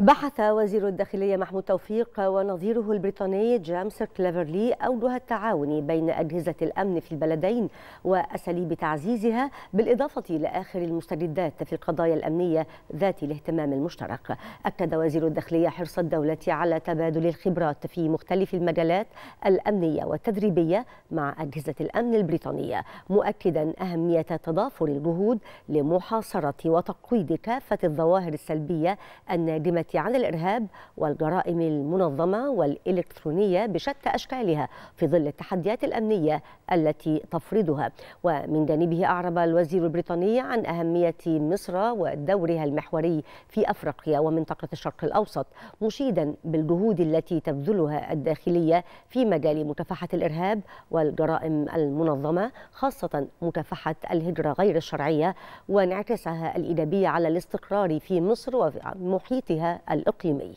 بحث وزير الداخلية محمود توفيق ونظيره البريطاني جيمس كليفرلي أوجه التعاون بين أجهزة الأمن في البلدين وأساليب تعزيزها بالإضافة إلى آخر المستجدات في القضايا الأمنية ذات الاهتمام المشترك أكد وزير الداخلية حرص الدولة على تبادل الخبرات في مختلف المجالات الأمنية والتدريبية مع أجهزة الأمن البريطانية مؤكدا أهمية تضافر الجهود لمحاصرة وتقويض كافة الظواهر السلبية الناجمة الحديث عن الإرهاب والجرائم المنظمة والإلكترونية بشتى أشكالها في ظل التحديات الأمنية التي تفرضها ومن جانبه أعرب الوزير البريطاني عن أهمية مصر ودورها المحوري في أفريقيا ومنطقة الشرق الأوسط مشيدا بالجهود التي تبذلها الداخلية في مجال مكافحة الإرهاب والجرائم المنظمة خاصة مكافحة الهجرة غير الشرعية وانعكاسها الإيجابي على الاستقرار في مصر ومحيطها الإقليمي